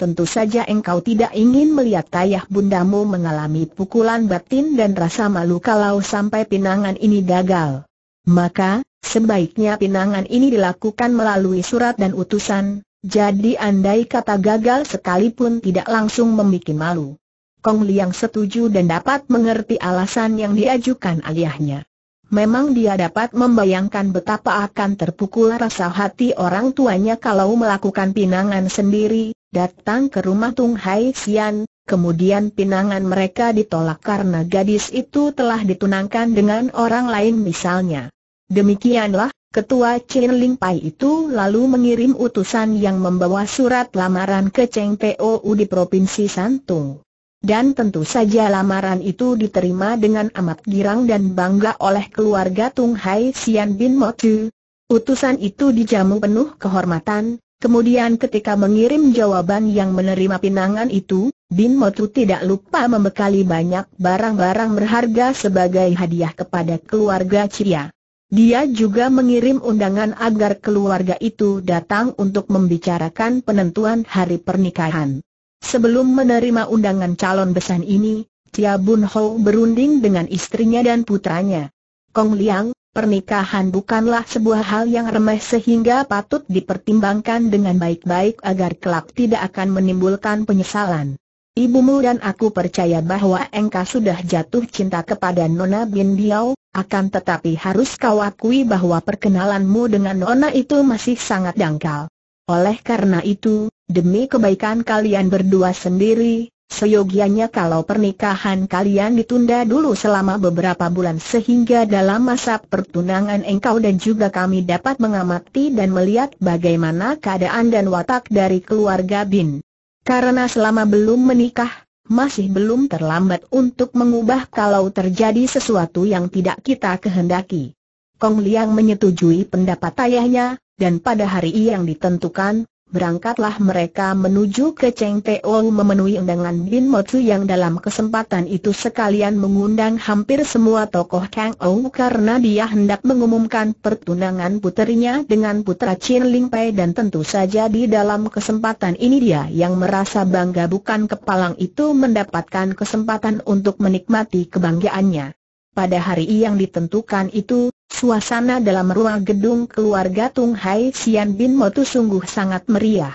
Tentu saja engkau tidak ingin melihat ayah bundamu mengalami pukulan batin dan rasa malu kalau sampai pinangan ini gagal. Maka, Sebaiknya pinangan ini dilakukan melalui surat dan utusan, jadi andai kata gagal sekalipun tidak langsung membuat malu. Kong Liang setuju dan dapat mengerti alasan yang diajukan ayahnya. Memang dia dapat membayangkan betapa akan terpukul rasa hati orang tuanya kalau melakukan pinangan sendiri, datang ke rumah Tung Hai Xian, kemudian pinangan mereka ditolak karena gadis itu telah ditunangkan dengan orang lain misalnya. Demikianlah, Ketua Chin Ling Pai itu lalu mengirim utusan yang membawa surat lamaran ke Cheng POU di Provinsi Santung. Dan tentu saja lamaran itu diterima dengan amat girang dan bangga oleh keluarga Tung Hai Sian Bin Motu. Utusan itu dijamu penuh kehormatan, kemudian ketika mengirim jawaban yang menerima pinangan itu, Bin Motu tidak lupa membekali banyak barang-barang berharga sebagai hadiah kepada keluarga Cia. Dia juga mengirim undangan agar keluarga itu datang untuk membicarakan penentuan hari pernikahan. Sebelum menerima undangan calon besan ini, Tia Bun Ho berunding dengan istrinya dan putranya. Kong Liang, pernikahan bukanlah sebuah hal yang remeh sehingga patut dipertimbangkan dengan baik-baik agar kelak tidak akan menimbulkan penyesalan. Ibumu dan aku percaya bahwa engkau sudah jatuh cinta kepada Nona Bin Biao, akan tetapi harus kau akui bahwa perkenalanmu dengan Nona itu masih sangat dangkal. Oleh karena itu, demi kebaikan kalian berdua sendiri, seyogianya kalau pernikahan kalian ditunda dulu selama beberapa bulan sehingga dalam masa pertunangan engkau dan juga kami dapat mengamati dan melihat bagaimana keadaan dan watak dari keluarga Bin. Karena selama belum menikah, masih belum terlambat untuk mengubah kalau terjadi sesuatu yang tidak kita kehendaki. Kong Liang menyetujui pendapat ayahnya, dan pada hari yang ditentukan, Berangkatlah mereka menuju ke Cheng Teo memenuhi undangan Bin Motu yang dalam kesempatan itu sekalian mengundang hampir semua tokoh Kang Ong karena dia hendak mengumumkan pertunangan puterinya dengan putra Chin Ling Pei dan tentu saja di dalam kesempatan ini dia yang merasa bangga bukan kepalang itu mendapatkan kesempatan untuk menikmati kebanggaannya. Pada hari yang ditentukan itu, Suasana dalam ruang gedung keluarga Tung Hai Sian Bin Motu sungguh sangat meriah.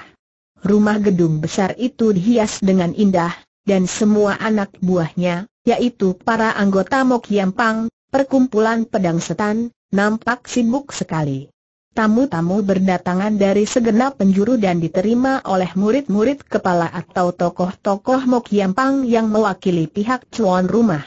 Rumah gedung besar itu dihias dengan indah, dan semua anak buahnya, yaitu para anggota Mok Pang, perkumpulan pedang setan, nampak sibuk sekali. Tamu-tamu berdatangan dari segenap penjuru dan diterima oleh murid-murid kepala atau tokoh-tokoh Mok Pang yang mewakili pihak cuan rumah.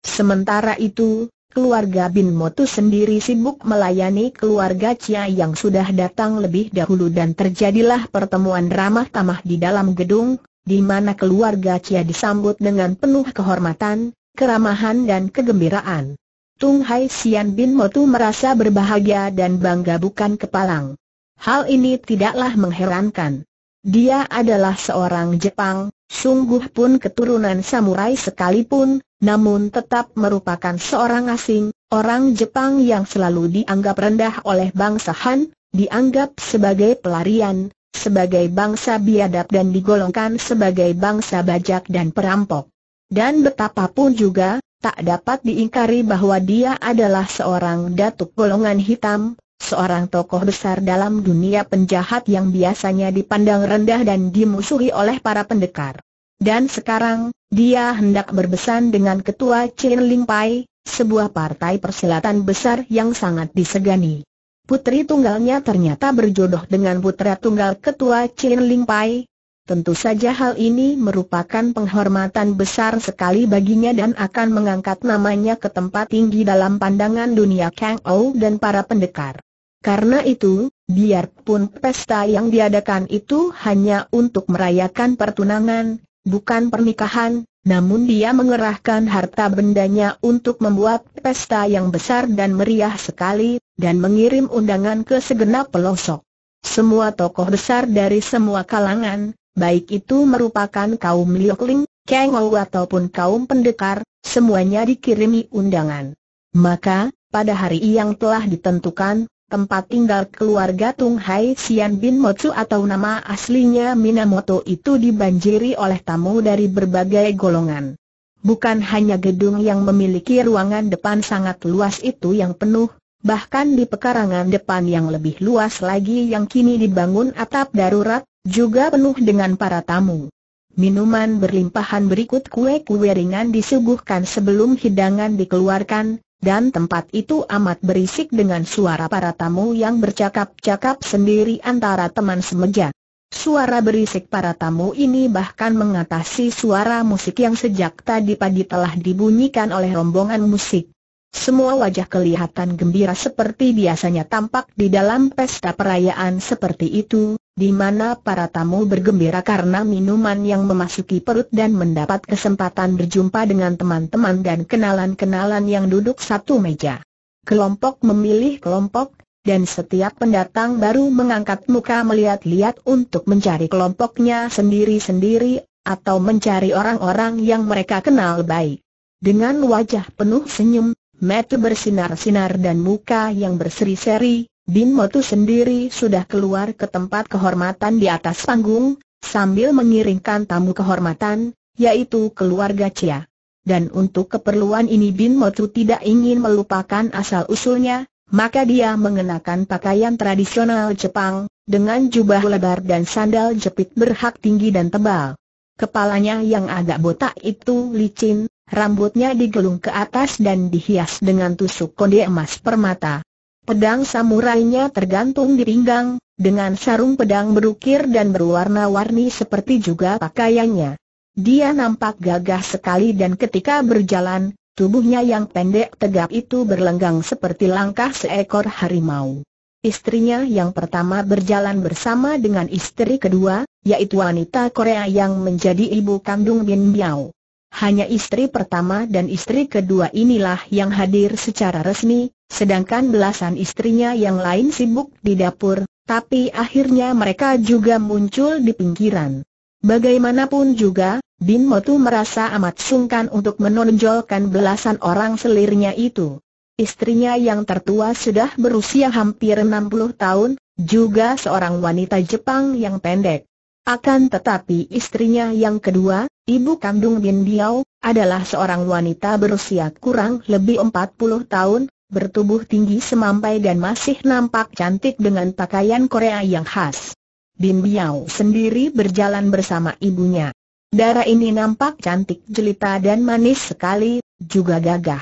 Sementara itu, keluarga Bin Motu sendiri sibuk melayani keluarga Cia yang sudah datang lebih dahulu dan terjadilah pertemuan ramah tamah di dalam gedung, di mana keluarga Cia disambut dengan penuh kehormatan, keramahan dan kegembiraan. Tung Hai Sian Bin Motu merasa berbahagia dan bangga bukan kepalang. Hal ini tidaklah mengherankan. Dia adalah seorang Jepang, sungguh pun keturunan samurai sekalipun, namun tetap merupakan seorang asing, orang Jepang yang selalu dianggap rendah oleh bangsa Han, dianggap sebagai pelarian, sebagai bangsa biadab dan digolongkan sebagai bangsa bajak dan perampok. Dan betapapun juga, tak dapat diingkari bahwa dia adalah seorang datuk golongan hitam, seorang tokoh besar dalam dunia penjahat yang biasanya dipandang rendah dan dimusuhi oleh para pendekar. Dan sekarang, dia hendak berbesan dengan ketua Chin Ling Pai, sebuah partai persilatan besar yang sangat disegani. Putri tunggalnya ternyata berjodoh dengan putra tunggal ketua Chin Ling Pai. Tentu saja hal ini merupakan penghormatan besar sekali baginya dan akan mengangkat namanya ke tempat tinggi dalam pandangan dunia Kang Ou dan para pendekar. Karena itu, biarpun pesta yang diadakan itu hanya untuk merayakan pertunangan, bukan pernikahan, namun dia mengerahkan harta bendanya untuk membuat pesta yang besar dan meriah sekali, dan mengirim undangan ke segenap pelosok. Semua tokoh besar dari semua kalangan, baik itu merupakan kaum Liokling, Kengou ataupun kaum pendekar, semuanya dikirimi undangan. Maka, pada hari yang telah ditentukan, tempat tinggal keluarga Tung Hai Xian Bin Motsu atau nama aslinya Minamoto itu dibanjiri oleh tamu dari berbagai golongan. Bukan hanya gedung yang memiliki ruangan depan sangat luas itu yang penuh, bahkan di pekarangan depan yang lebih luas lagi yang kini dibangun atap darurat, juga penuh dengan para tamu. Minuman berlimpahan berikut kue-kue ringan disuguhkan sebelum hidangan dikeluarkan, dan tempat itu amat berisik dengan suara para tamu yang bercakap-cakap sendiri antara teman semeja. Suara berisik para tamu ini bahkan mengatasi suara musik yang sejak tadi pagi telah dibunyikan oleh rombongan musik. Semua wajah kelihatan gembira seperti biasanya tampak di dalam pesta perayaan seperti itu, di mana para tamu bergembira karena minuman yang memasuki perut dan mendapat kesempatan berjumpa dengan teman-teman dan kenalan-kenalan yang duduk satu meja. Kelompok memilih kelompok, dan setiap pendatang baru mengangkat muka melihat-lihat untuk mencari kelompoknya sendiri-sendiri, atau mencari orang-orang yang mereka kenal baik. Dengan wajah penuh senyum, mata bersinar-sinar dan muka yang berseri-seri, Bin Motu sendiri sudah keluar ke tempat kehormatan di atas panggung, sambil mengiringkan tamu kehormatan, yaitu keluarga Cia. Dan untuk keperluan ini Bin Motu tidak ingin melupakan asal-usulnya, maka dia mengenakan pakaian tradisional Jepang, dengan jubah lebar dan sandal jepit berhak tinggi dan tebal. Kepalanya yang agak botak itu licin, rambutnya digelung ke atas dan dihias dengan tusuk konde emas permata. Pedang samurainya tergantung di pinggang, dengan sarung pedang berukir dan berwarna-warni seperti juga pakaiannya. Dia nampak gagah sekali dan ketika berjalan, tubuhnya yang pendek tegap itu berlenggang seperti langkah seekor harimau. Istrinya yang pertama berjalan bersama dengan istri kedua, yaitu wanita Korea yang menjadi ibu kandung Bin Biao. Hanya istri pertama dan istri kedua inilah yang hadir secara resmi, Sedangkan belasan istrinya yang lain sibuk di dapur, tapi akhirnya mereka juga muncul di pinggiran. Bagaimanapun juga, Bin Motu merasa amat sungkan untuk menonjolkan belasan orang selirnya itu. Istrinya yang tertua sudah berusia hampir 60 tahun, juga seorang wanita Jepang yang pendek. Akan tetapi istrinya yang kedua, ibu kandung Bin Diao, adalah seorang wanita berusia kurang lebih 40 tahun, bertubuh tinggi semampai dan masih nampak cantik dengan pakaian Korea yang khas. Bin Biao sendiri berjalan bersama ibunya. Dara ini nampak cantik jelita dan manis sekali, juga gagah.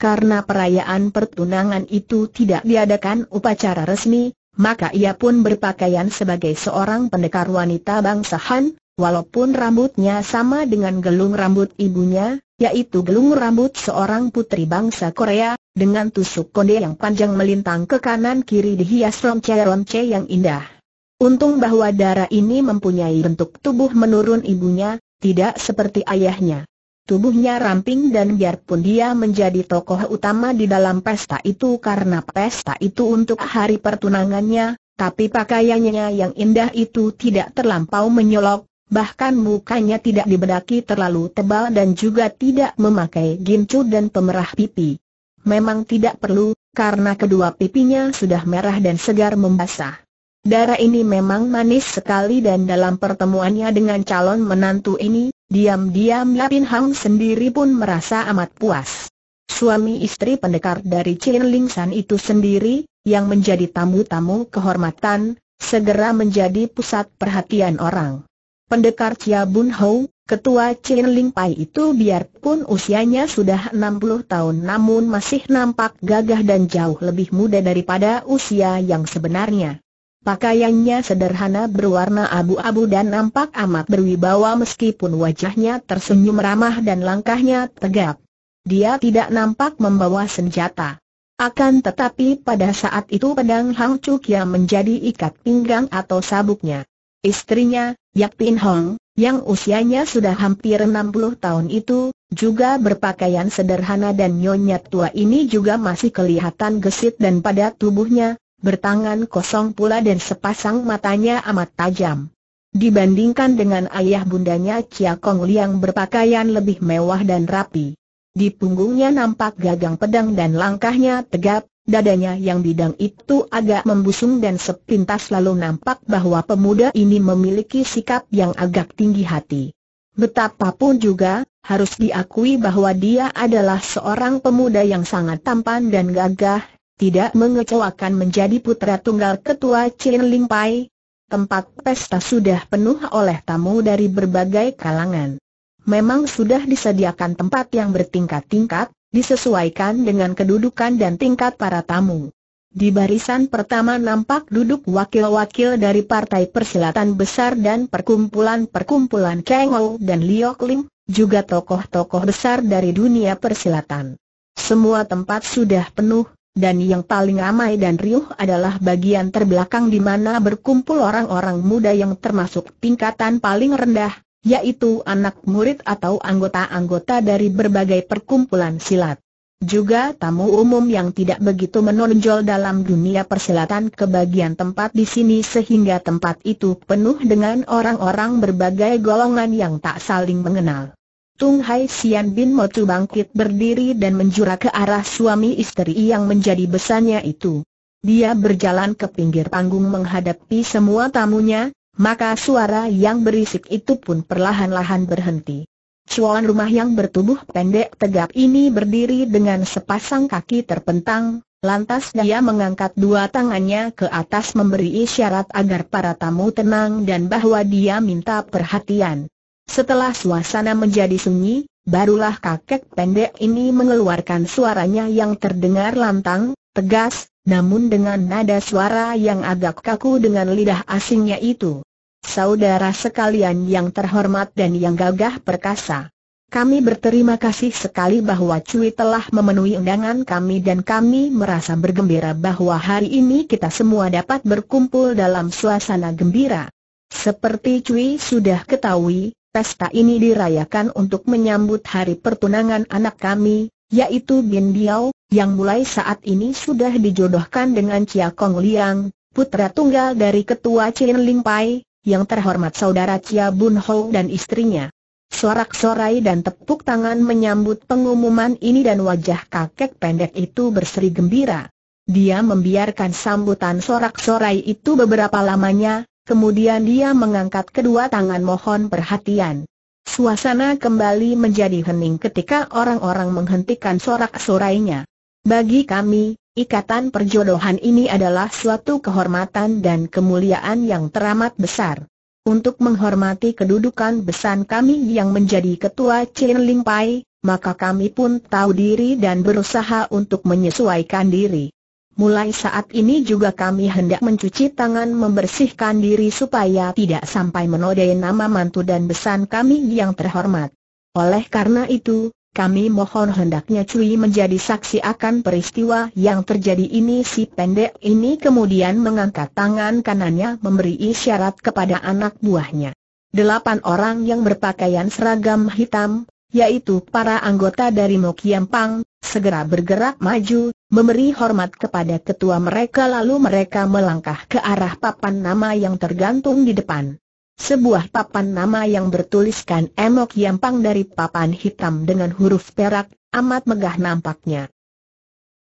Karena perayaan pertunangan itu tidak diadakan upacara resmi, maka ia pun berpakaian sebagai seorang pendekar wanita bangsa Han, walaupun rambutnya sama dengan gelung rambut ibunya, yaitu gelung rambut seorang putri bangsa Korea, dengan tusuk konde yang panjang melintang ke kanan-kiri dihias ronce-ronce yang indah. Untung bahwa darah ini mempunyai bentuk tubuh menurun ibunya, tidak seperti ayahnya. Tubuhnya ramping dan biarpun dia menjadi tokoh utama di dalam pesta itu karena pesta itu untuk hari pertunangannya, tapi pakaiannya yang indah itu tidak terlampau menyolok, bahkan mukanya tidak dibedaki terlalu tebal dan juga tidak memakai gincu dan pemerah pipi. Memang tidak perlu, karena kedua pipinya sudah merah dan segar membasah. Darah ini memang manis sekali dan dalam pertemuannya dengan calon menantu ini, diam-diam Lapin Hang sendiri pun merasa amat puas. Suami istri pendekar dari Chin Ling San itu sendiri, yang menjadi tamu-tamu kehormatan, segera menjadi pusat perhatian orang. Pendekar Chia Bun Hou, Ketua Chin Ling Pai itu biarpun usianya sudah 60 tahun namun masih nampak gagah dan jauh lebih muda daripada usia yang sebenarnya. Pakaiannya sederhana berwarna abu-abu dan nampak amat berwibawa meskipun wajahnya tersenyum ramah dan langkahnya tegap. Dia tidak nampak membawa senjata. Akan tetapi pada saat itu pedang Hang Chuk yang menjadi ikat pinggang atau sabuknya. Istrinya, Yap Pin Hong, yang usianya sudah hampir 60 tahun itu, juga berpakaian sederhana dan nyonya tua ini juga masih kelihatan gesit dan pada tubuhnya, bertangan kosong pula dan sepasang matanya amat tajam. Dibandingkan dengan ayah bundanya Chia Kong Liang berpakaian lebih mewah dan rapi. Di punggungnya nampak gagang pedang dan langkahnya tegap, Dadanya yang bidang itu agak membusung dan sepintas lalu nampak bahwa pemuda ini memiliki sikap yang agak tinggi hati. Betapapun juga, harus diakui bahwa dia adalah seorang pemuda yang sangat tampan dan gagah, tidak mengecewakan menjadi putra tunggal ketua Chin Ling Pai. Tempat pesta sudah penuh oleh tamu dari berbagai kalangan. Memang sudah disediakan tempat yang bertingkat-tingkat, disesuaikan dengan kedudukan dan tingkat para tamu. Di barisan pertama nampak duduk wakil-wakil dari Partai Persilatan Besar dan perkumpulan-perkumpulan Kengo dan Liu Lim, juga tokoh-tokoh besar dari dunia persilatan. Semua tempat sudah penuh, dan yang paling ramai dan riuh adalah bagian terbelakang di mana berkumpul orang-orang muda yang termasuk tingkatan paling rendah, yaitu anak murid atau anggota-anggota dari berbagai perkumpulan silat. Juga tamu umum yang tidak begitu menonjol dalam dunia persilatan kebagian tempat di sini sehingga tempat itu penuh dengan orang-orang berbagai golongan yang tak saling mengenal. Tung Hai Sian Bin Motu bangkit berdiri dan menjurah ke arah suami istri yang menjadi besarnya itu. Dia berjalan ke pinggir panggung menghadapi semua tamunya, maka suara yang berisik itu pun perlahan-lahan berhenti. Cuan rumah yang bertubuh pendek tegap ini berdiri dengan sepasang kaki terpentang, lantas dia mengangkat dua tangannya ke atas memberi isyarat agar para tamu tenang dan bahwa dia minta perhatian. Setelah suasana menjadi sunyi, barulah kakek pendek ini mengeluarkan suaranya yang terdengar lantang, tegas, namun dengan nada suara yang agak kaku dengan lidah asingnya itu. Saudara sekalian yang terhormat dan yang gagah perkasa. Kami berterima kasih sekali bahwa Cui telah memenuhi undangan kami dan kami merasa bergembira bahwa hari ini kita semua dapat berkumpul dalam suasana gembira. Seperti Cui sudah ketahui, Pesta ini dirayakan untuk menyambut hari pertunangan anak kami, yaitu Bin Biao, yang mulai saat ini sudah dijodohkan dengan Chia Kong Liang, putra tunggal dari ketua Chin Ling Pai, yang terhormat saudara Chia Bun Ho dan istrinya. Sorak-sorai dan tepuk tangan menyambut pengumuman ini dan wajah kakek pendek itu berseri gembira. Dia membiarkan sambutan sorak-sorai itu beberapa lamanya, kemudian dia mengangkat kedua tangan mohon perhatian. Suasana kembali menjadi hening ketika orang-orang menghentikan sorak-sorainya. Bagi kami, ikatan perjodohan ini adalah suatu kehormatan dan kemuliaan yang teramat besar. Untuk menghormati kedudukan besar kami yang menjadi ketua Chin Ling Pai, maka kami pun tahu diri dan berusaha untuk menyesuaikan diri. Mulai saat ini juga kami hendak mencuci tangan membersihkan diri supaya tidak sampai menodai nama mantu dan besan kami yang terhormat. Oleh karena itu, kami mohon hendaknya Cui menjadi saksi akan peristiwa yang terjadi ini si pendek ini kemudian mengangkat tangan kanannya memberi isyarat kepada anak buahnya. Delapan orang yang berpakaian seragam hitam, yaitu para anggota dari Mokiampang segera bergerak maju, memberi hormat kepada ketua mereka lalu mereka melangkah ke arah papan nama yang tergantung di depan. Sebuah papan nama yang bertuliskan Emok Yampang dari papan hitam dengan huruf perak, amat megah nampaknya.